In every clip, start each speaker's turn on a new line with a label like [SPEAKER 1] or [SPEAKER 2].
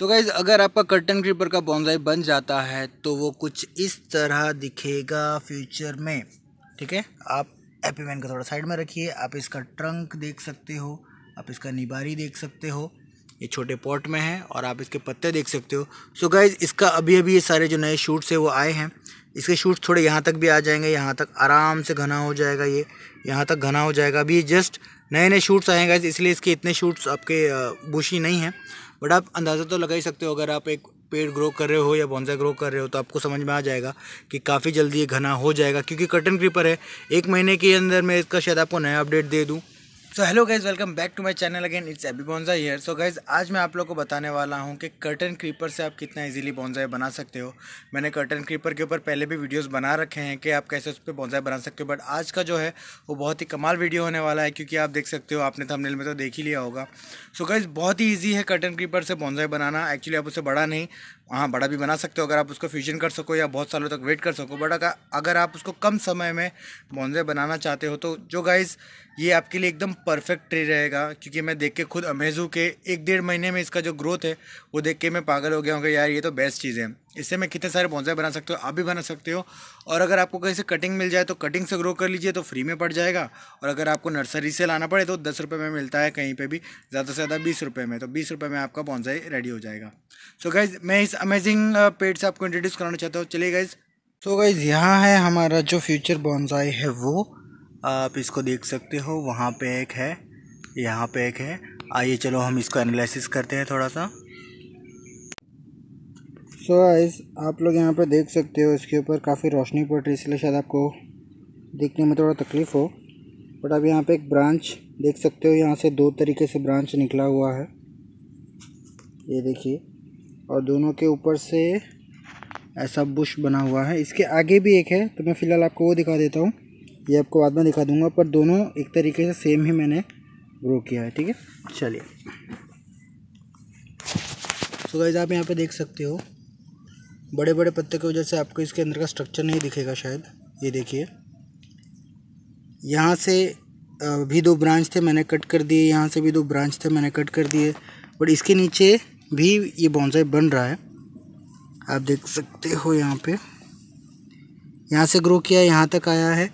[SPEAKER 1] सो so guys अगर आपका curtain creeper का बॉन्जाई बन जाता है तो वो कुछ इस तरह दिखेगा फ्यूचर में ठीक है आप एपीमैन का थोड़ा साइड में रखिए आप इसका ट्रंक देख सकते हो आप इसका निबारी देख सकते हो ये छोटे पॉट में है और आप इसके पत्ते देख सकते हो सो so गाइज इसका अभी अभी ये सारे जो नए शूट्स है वो आए हैं इसके शूट्स थोड़े यहाँ तक भी आ जाएंगे यहाँ तक आराम से घना हो जाएगा ये यहाँ तक घना हो जाएगा अभी जस्ट नए नए शूट्स आए हैं गाइज इसलिए इसके इतने शूट्स आपके बुशी नहीं हैं बट आप अंदाज़ा तो लगा ही सकते हो अगर आप एक पेड़ ग्रो कर रहे हो या बॉन्जा ग्रो कर रहे हो तो आपको समझ में आ जाएगा कि काफ़ी जल्दी ये घना हो जाएगा क्योंकि कटन क्रीपर है एक महीने के अंदर मैं इसका शायद आपको नया अपडेट दे दूँ so hello guys welcome back to my channel again it's एबी बॉन्जा ईयर सो गाइज आज मैं आप लोग को बताने वाला हूँ कि कर्टन क्रीपर से आप कितना इजीली बॉन्जा बना सकते हो मैंने कर्टन क्रीपर के ऊपर पहले भी वीडियोस बना रखे हैं कि आप कैसे उस पर बॉन्जा बना सकते हो बट आज का जो है वो बहुत ही कमाल वीडियो होने वाला है क्योंकि आप देख सकते हो आपने थमनेल में तो देख ही लिया होगा सो so गाइज़ बहुत ही ईजी है कर्टन क्रीपर से बॉन्जा बनाना एक्चुअली आप उसे बड़ा नहीं हाँ बड़ा भी बना सकते हो अगर आप उसको फ्यूजन कर सको या बहुत सालों तक वेट कर सको बट अगर अगर आप उसको कम समय में मोन्जे बनाना चाहते हो तो जो गाइज़ ये आपके लिए एकदम परफेक्ट ट्री रहेगा क्योंकि मैं देख के खुद अमेजू के एक डेढ़ महीने में इसका जो ग्रोथ है वो देख के मैं पागल हो गया हूँ कि यार ये तो बेस्ट चीज़ है इससे मैं कितने सारे बॉन्जाई बना सकते हो आप भी बना सकते हो और अगर आपको कहीं से कटिंग मिल जाए तो कटिंग से ग्रो कर लीजिए तो फ्री में पड़ जाएगा और अगर आपको नर्सरी से लाना पड़े तो दस रुपये में मिलता है कहीं पे भी ज़्यादा से ज़्यादा बीस रुपये में तो बीस रुपये में आपका बॉन्जाई रेडी हो जाएगा सो so गाइज मैं इस अमेजिंग पेड से आपको इंट्रोड्यूस कराना चाहता हूँ चलिए गाइज सो गाइज यहाँ है हमारा जो फ्यूचर बॉन्जाई है वो आप इसको देख सकते हो वहाँ पर एक है यहाँ पर एक है आइए चलो हम इसको एनालिसिस करते हैं थोड़ा सा सो so आप लोग यहाँ पर देख सकते हो इसके ऊपर काफ़ी रोशनी पड़ रही है इसलिए शायद आपको देखने में थोड़ा तकलीफ़ हो बट आप यहाँ पे एक ब्रांच देख सकते हो यहाँ से दो तरीके से ब्रांच निकला हुआ है ये देखिए और दोनों के ऊपर से ऐसा बुश बना हुआ है इसके आगे भी एक है तो मैं फ़िलहाल आपको वो दिखा देता हूँ ये आपको बाद में दिखा दूँगा पर दोनों एक तरीके से सेम ही मैंने ग्रो किया है ठीक है चलिए सो गाइज आप यहाँ पे देख सकते हो बड़े बड़े पत्ते की वजह से आपको इसके अंदर का स्ट्रक्चर नहीं दिखेगा शायद ये देखिए यहाँ से भी दो ब्रांच थे मैंने कट कर दिए यहाँ से भी दो ब्रांच थे मैंने कट कर दिए बट इसके नीचे भी ये बॉन्साई बन रहा है आप देख सकते हो यहाँ पे यहाँ से ग्रो किया यहाँ तक आया है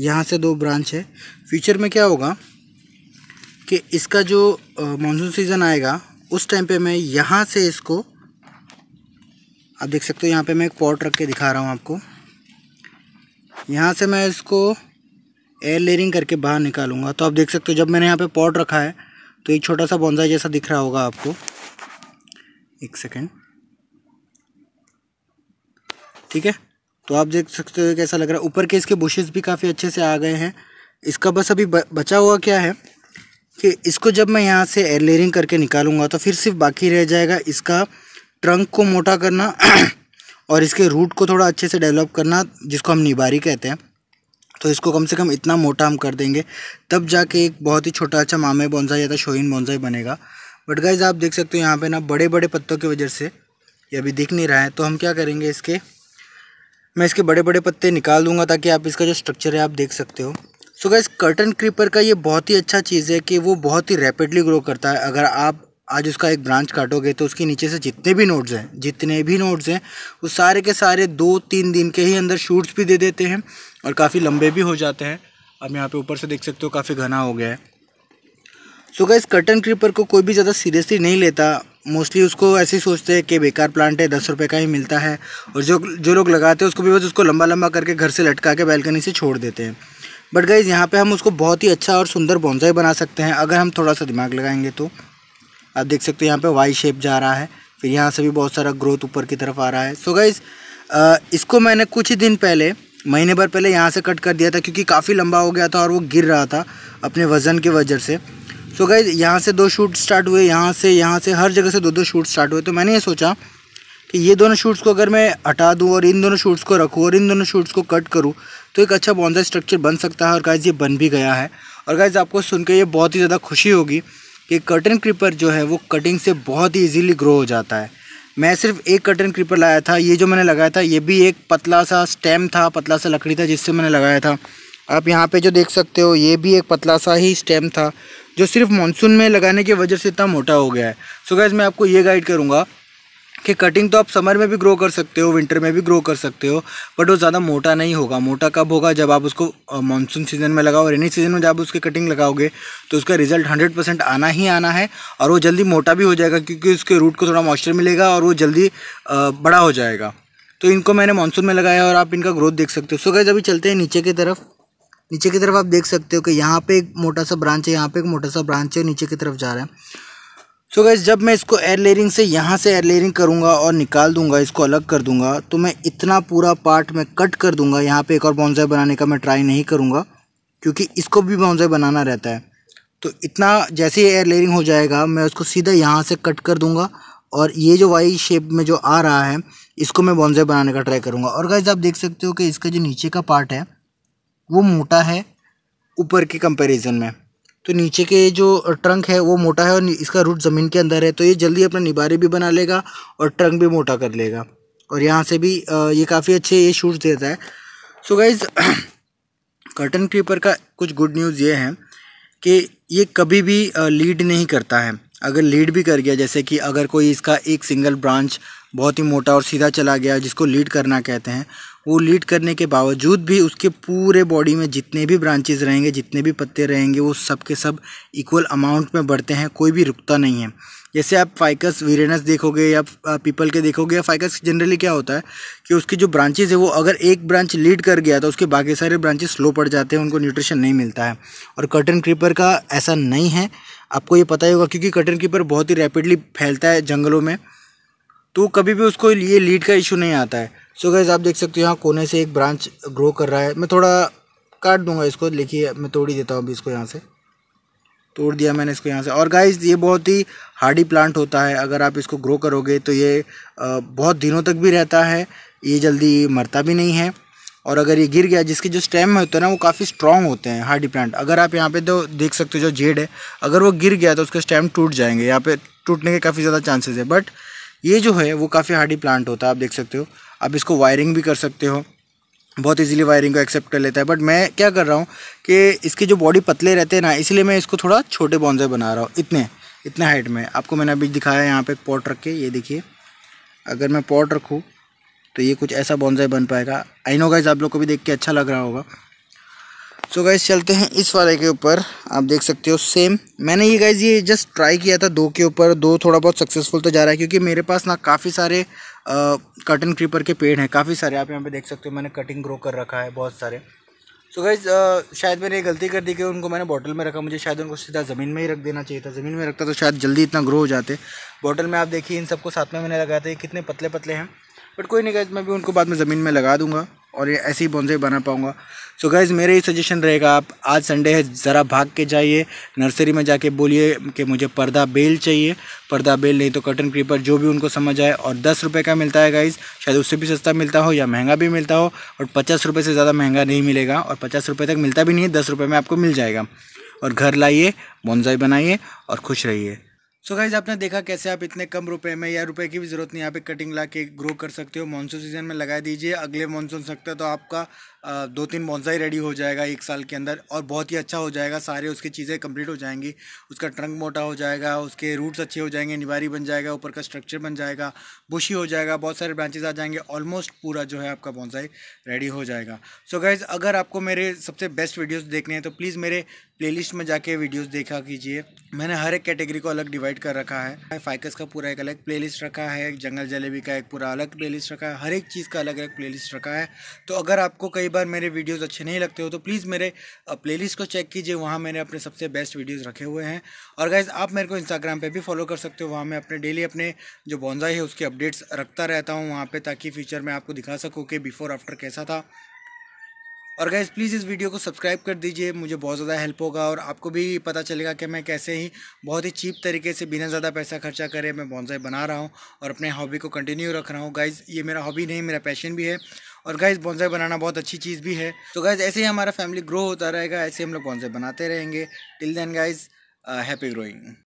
[SPEAKER 1] यहाँ से दो ब्रांच है फ्यूचर में क्या होगा कि इसका जो मानसून सीज़न आएगा उस टाइम पे मैं यहाँ से इसको आप देख सकते हो यहाँ पे मैं एक पॉट रख के दिखा रहा हूँ आपको यहाँ से मैं इसको एयर लेयरिंग करके बाहर निकालूंगा तो आप देख सकते हो जब मैंने यहाँ पे पॉट रखा है तो एक छोटा सा बॉन्जा जैसा दिख रहा होगा आपको एक सेकेंड ठीक है तो आप देख सकते हो कैसा लग रहा है ऊपर के इसके बुशेज भी काफ़ी अच्छे से आ गए हैं इसका बस अभी बचा हुआ क्या है कि इसको जब मैं यहाँ से एयर लेयरिंग करके निकालूंगा तो फिर सिर्फ बाकी रह जाएगा इसका ट्रंक को मोटा करना और इसके रूट को थोड़ा अच्छे से डेवलप करना जिसको हम निबारी कहते हैं तो इसको कम से कम इतना मोटा हम कर देंगे तब जाके एक बहुत ही छोटा अच्छा मामे बोनसाई या तो शोहिन बोनसाई बनेगा बट गाइज आप देख सकते हो यहाँ पे ना बड़े बड़े पत्तों की वजह से ये अभी दिख नहीं रहा है तो हम क्या करेंगे इसके मैं इसके बड़े बड़े पत्ते निकाल दूंगा ताकि आप इसका जो स्ट्रक्चर है आप देख सकते हो सो गाइज कर्टन क्रीपर का ये बहुत ही अच्छा चीज़ है कि वो बहुत ही रैपिडली ग्रो करता है अगर आप आज उसका एक ब्रांच काटोगे तो उसके नीचे से जितने भी नोट्स हैं जितने भी नोट्स हैं वो सारे के सारे दो तीन दिन के ही अंदर शूट्स भी दे देते हैं और काफ़ी लंबे भी हो जाते हैं अब यहाँ पे ऊपर से देख सकते हो काफ़ी घना हो गया है सो गाइस कर्टन क्रीपर को कोई भी ज़्यादा सीरियसली नहीं लेता मोस्टली उसको ऐसे ही सोचते हैं कि बेकार प्लांट है दस रुपये का ही मिलता है और जो जो लोग लगाते हैं उसको भी बस उसको लंबा लंबा करके घर से लटका के बैल्कनी से छोड़ देते हैं बट गाइज़ यहाँ पे हम उसको बहुत ही अच्छा और सुंदर बॉन्जाई बना सकते हैं अगर हम थोड़ा सा दिमाग लगाएंगे तो आप देख सकते हो यहाँ पे वाई शेप जा रहा है फिर यहाँ से भी बहुत सारा ग्रोथ ऊपर की तरफ आ रहा है सो so गाइज़ इसको मैंने कुछ ही दिन पहले महीने भर पहले यहाँ से कट कर दिया था क्योंकि काफ़ी लंबा हो गया था और वो गिर रहा था अपने वज़न के वजह से सो so गाइज यहाँ से दो शूट स्टार्ट हुए यहाँ से यहाँ से हर जगह से दो दो शूट स्टार्ट हुए तो मैंने ये सोचा कि ये दोनों शूट्स को अगर मैं हटा दूँ और इन दोनों शूट्स को रखूँ और इन दोनों शूट्स को कट करूँ तो एक अच्छा बॉन्जा स्ट्रक्चर बन सकता है और गाइज ये बन भी गया है और गाइज आपको सुन के ये बहुत ही ज़्यादा खुशी होगी कि कर्टन क्रीपर जो है वो कटिंग से बहुत ही ईजीली ग्रो हो जाता है मैं सिर्फ एक कर्टन क्रीपर लाया था ये जो मैंने लगाया था ये भी एक पतला सा स्टेम था पतला सा लकड़ी था जिससे मैंने लगाया था आप यहाँ पे जो देख सकते हो ये भी एक पतला सा ही स्टेम था जो सिर्फ मानसून में लगाने की वजह से इतना मोटा हो गया है सो so गैज़ मैं आपको ये गाइड करूँगा कि कटिंग तो आप समर में भी ग्रो कर सकते हो विंटर में भी ग्रो कर सकते हो बट वो ज़्यादा मोटा नहीं होगा मोटा कब होगा जब आप उसको मानसून सीज़न में लगाओ रेनी सीज़न में जब उसकी कटिंग लगाओगे तो उसका रिजल्ट हंड्रेड परसेंट आना ही आना है और वो जल्दी मोटा भी हो जाएगा क्योंकि उसके रूट को थोड़ा मॉइस्चर मिलेगा और वो जल्दी बड़ा हो जाएगा तो इनको मैंने मानसून में लगाया और आप इनका ग्रोथ देख सकते हो सो गए अभी चलते हैं नीचे की तरफ नीचे की तरफ आप देख सकते हो कि यहाँ पे एक मोटा सा ब्रांच है यहाँ पे एक मोटा सा ब्रांच है नीचे की तरफ जा रहा है सो so गैस जब मैं इसको एयर लेयरिंग से यहाँ से एयर लेयरिंग करूँगा और निकाल दूंगा इसको अलग कर दूंगा तो मैं इतना पूरा पार्ट मैं कट कर दूंगा यहाँ पे एक और बाउंसाई बनाने का मैं ट्राई नहीं करूँगा क्योंकि इसको भी बाउंसाई बनाना रहता है तो इतना जैसे ही एयर लेयरिंग हो जाएगा मैं उसको सीधा यहाँ से कट कर दूँगा और ये जो वाई शेप में जो आ रहा है इसको मैं बॉन्जे बनाने का ट्राई करूँगा और गैस आप देख सकते हो कि इसका जो नीचे का पार्ट है वो मोटा है ऊपर के कंपेरिजन में तो नीचे के जो ट्रंक है वो मोटा है और इसका रूट ज़मीन के अंदर है तो ये जल्दी अपना निबारे भी बना लेगा और ट्रंक भी मोटा कर लेगा और यहाँ से भी ये काफ़ी अच्छे ये शूट देता है सो गाइज कर्टन क्रीपर का कुछ गुड न्यूज़ ये है कि ये कभी भी लीड नहीं करता है अगर लीड भी कर गया जैसे कि अगर कोई इसका एक सिंगल ब्रांच बहुत ही मोटा और सीधा चला गया जिसको लीड करना कहते हैं वो लीड करने के बावजूद भी उसके पूरे बॉडी में जितने भी ब्रांचेज रहेंगे जितने भी पत्ते रहेंगे वो सब के सब इक्वल अमाउंट में बढ़ते हैं कोई भी रुकता नहीं है जैसे आप फाइकस वीरेनस देखोगे या पीपल के देखोगे या फाइकस जनरली क्या होता है कि उसकी जो ब्रांचेज है वो अगर एक ब्रांच लीड कर गया तो उसके बाकी सारे ब्रांचेज स्लो पड़ जाते हैं उनको न्यूट्रिशन नहीं मिलता है और कर्टन क्रीपर का ऐसा नहीं है आपको ये पता ही होगा क्योंकि कर्टन क्रीपर बहुत ही रैपिडली फैलता है जंगलों में तो कभी भी उसको ये लीड का इशू नहीं आता है सो so आप देख सकते हो यहाँ कोने से एक ब्रांच ग्रो कर रहा है मैं थोड़ा काट दूंगा इसको देखिए मैं तोड़ ही देता हूँ अभी इसको यहाँ से तोड़ दिया मैंने इसको यहाँ से और गाइज ये बहुत ही हार्डी प्लांट होता है अगर आप इसको ग्रो करोगे तो ये बहुत दिनों तक भी रहता है ये जल्दी मरता भी नहीं है और अगर ये गिर गया जिसके जो स्टेम होते हैं ना वो काफ़ी स्ट्रॉन्ग होते हैं हार्डी प्लांट अगर आप यहाँ पे तो देख सकते हो जो जेड है अगर वो गिर गया तो उसके स्टेम टूट जाएंगे यहाँ पे टूटने के काफ़ी ज़्यादा चांसेस है बट ये जो है वो काफ़ी हार्डी प्लांट होता है आप देख सकते हो आप इसको वायरिंग भी कर सकते हो बहुत इजीली वायरिंग को एक्सेप्ट कर लेता है बट मैं क्या कर रहा हूँ कि इसके जो बॉडी पतले रहते हैं ना इसलिए मैं इसको थोड़ा छोटे बॉन्जर बना रहा हूँ इतने इतने हाइट में आपको मैंने अभी दिखाया यहाँ पर एक पॉट रख के ये देखिए अगर मैं पॉट रखूँ तो ये कुछ ऐसा बॉन्जर बन पाएगा आई नो गाइज आप लोग को भी देख के अच्छा लग रहा होगा सो so गाइज चलते हैं इस वाले के ऊपर आप देख सकते हो सेम मैंने ये गाइज ये जस्ट ट्राई किया था दो के ऊपर दो थोड़ा बहुत सक्सेसफुल तो जा रहा है क्योंकि मेरे पास ना काफ़ी सारे कटन क्रीपर के पेड़ हैं काफ़ी सारे आप यहाँ पे देख सकते हो मैंने कटिंग ग्रो कर रखा है बहुत सारे सो so गाइज शायद मैंने ये गलती कर दी कि उनको मैंने बॉटल में रखा मुझे शायद उनको सीधा ज़मीन में ही रख देना चाहिए था ज़मीन में रखता तो शायद जल्दी इतना ग्रो हो जाते बॉटल में आप देखिए इन सबको साथ में मैंने लगाया था ये कितने पतले पतले हैं बट कोई नहीं गाइज मैं भी उनको बाद में ज़मीन में लगा दूँगा और ये ऐसी बोनसाई बना पाऊँगा सो so गाइज़ मेरा ही सजेशन रहेगा आप आज संडे है ज़रा भाग के जाइए नर्सरी में जाके बोलिए कि मुझे पर्दा बेल चाहिए पर्दा बेल नहीं तो कटन क्रीपर जो भी उनको समझ आए और दस रुपये का मिलता है गाइज़ शायद उससे भी सस्ता मिलता हो या महंगा भी मिलता हो और पचास रुपये से ज़्यादा महंगा नहीं मिलेगा और पचास रुपये तक मिलता भी नहीं है दस रुपये में आपको मिल जाएगा और घर लाइए बोनजाई बनाइए और खुश रहिए सो गाइज आपने देखा कैसे आप इतने कम रुपए में या रुपए की भी ज़रूरत नहीं यहाँ पे कटिंग ला के ग्रो कर सकते हो मानसून सीजन में लगा दीजिए अगले मानसून सकते हो तो आपका दो तीन बॉन्साई रेडी हो जाएगा एक साल के अंदर और बहुत ही अच्छा हो जाएगा सारे उसकी चीज़ें कंप्लीट हो जाएंगी उसका ट्रंक मोटा हो जाएगा उसके रूट्स अच्छे हो जाएंगे निवारी बन जाएगा ऊपर का स्ट्रक्चर बन जाएगा बुशी हो जाएगा बहुत सारे ब्रांचेज आ जाएंगे ऑलमोस्ट पूरा जो है आपका बॉन्साई रेडी हो जाएगा सो so गाइज़ अगर आपको मेरे सबसे बेस्ट वीडियोज़ देखने हैं तो प्लीज़ मेरे प्लेलिस्ट में जाके वीडियोस देखा कीजिए मैंने हर एक कैटेगरी को अलग डिवाइड कर रखा है फाइकस का पूरा एक अलग प्लेलिस्ट रखा है जंगल जलेबी का एक पूरा अलग प्लेलिस्ट रखा है हर एक चीज़ का अलग अलग प्लेलिस्ट रखा है तो अगर आपको कई बार मेरे वीडियोस अच्छे नहीं लगते हो तो प्लीज़ मेरे प्लेलिस्ट को चेक कीजिए वहाँ मैंने अपने सबसे बेस्ट वीडियोज़ रखे हुए हैं और गाइज आप मेरे को इंस्टाग्राम पर भी फॉलो कर सकते हो वहाँ मैं अपने डेली अपने जो बॉन्जाई है उसके अपडेट्स रखता रहता हूँ वहाँ पर ताकि फ्यूचर में आपको दिखा सकूँ कि बिफोर आफ्टर कैसा था और गैस प्लीज़ इस वीडियो को सब्सक्राइब कर दीजिए मुझे बहुत ज़्यादा हेल्प होगा और आपको भी पता चलेगा कि मैं कैसे ही बहुत ही चीप तरीके से बिना ज़्यादा पैसा खर्चा करे मैं बॉन्साई बना रहा हूँ और अपने हॉबी को कंटिन्यू रख रहा हूँ गाइज़ ये मेरा हॉबी नहीं मेरा पैशन भी है और गाइज़ बॉन्साई बनाना बहुत अच्छी चीज़ भी है तो गाइज़ ऐसे ही हमारा फैमिली ग्रो होता रहेगा ऐसे हम लोग बॉन्साई बनाते रहेंगे till then guys happy growing